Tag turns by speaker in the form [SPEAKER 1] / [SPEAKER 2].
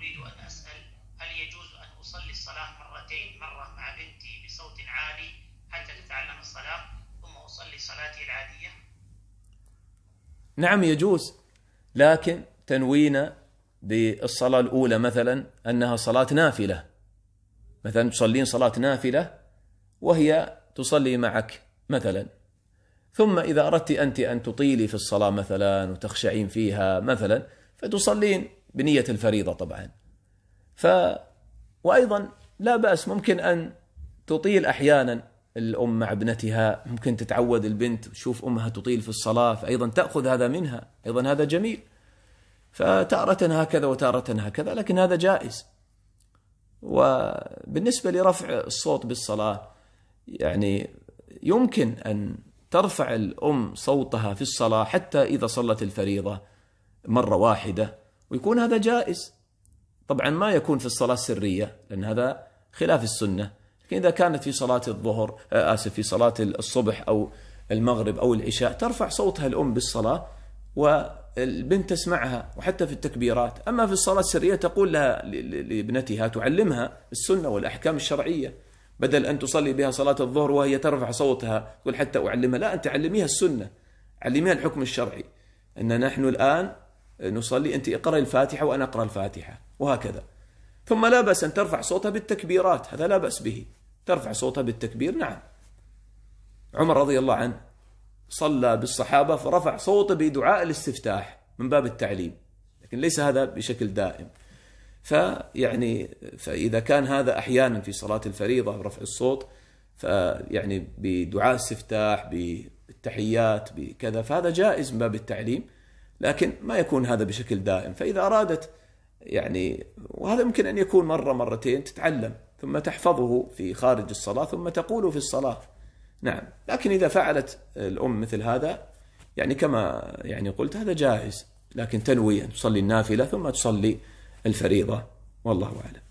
[SPEAKER 1] أريد أن أسأل هل يجوز أن أصلي الصلاة مرتين مرة مع بنتي بصوت عالي حتى تتعلم الصلاة ثم أصلي صلاتي العادية نعم يجوز لكن تنوين بالصلاة الأولى مثلا أنها صلاة نافلة مثلا تصلين صلاة نافلة وهي تصلي معك مثلا ثم إذا أردت أنت أن تطيلي في الصلاة مثلا وتخشعين فيها مثلا فتصلين بنية الفريضة طبعا ف وأيضا لا بأس ممكن أن تطيل أحيانا الأم مع ابنتها ممكن تتعود البنت تشوف أمها تطيل في الصلاة فأيضا تأخذ هذا منها أيضا هذا جميل فتارة هكذا وتارة هكذا لكن هذا جائز وبالنسبة لرفع الصوت بالصلاة يعني يمكن أن ترفع الأم صوتها في الصلاة حتى إذا صلت الفريضة مرة واحدة ويكون هذا جائز طبعا ما يكون في الصلاة السرية لأن هذا خلاف السنة لكن إذا كانت في صلاة الظهر آه، آسف في صلاة الصبح أو المغرب أو العشاء ترفع صوتها الأم بالصلاة والبنت تسمعها وحتى في التكبيرات أما في الصلاة السرية تقول لها لابنتها تعلمها السنة والأحكام الشرعية بدل أن تصلي بها صلاة الظهر وهي ترفع صوتها تقول حتى أعلمها لا أن تعلميها السنة علميها الحكم الشرعي أن نحن الآن نصلي انت اقرأ الفاتحة وانا اقرأ الفاتحة وهكذا ثم لا بأس ان ترفع صوتها بالتكبيرات هذا لا بأس به ترفع صوتها بالتكبير نعم عمر رضي الله عنه صلى بالصحابة فرفع صوته بدعاء الاستفتاح من باب التعليم لكن ليس هذا بشكل دائم فيعني فإذا كان هذا أحيانا في صلاة الفريضة رفع الصوت فيعني بدعاء استفتاح بالتحيات بكذا فهذا جائز من باب التعليم لكن ما يكون هذا بشكل دائم فإذا أرادت يعني وهذا يمكن أن يكون مرة مرتين تتعلم ثم تحفظه في خارج الصلاة ثم تقوله في الصلاة نعم لكن إذا فعلت الأم مثل هذا يعني كما يعني قلت هذا جائز لكن تنوي أن تصلي النافلة ثم تصلي الفريضة والله أعلم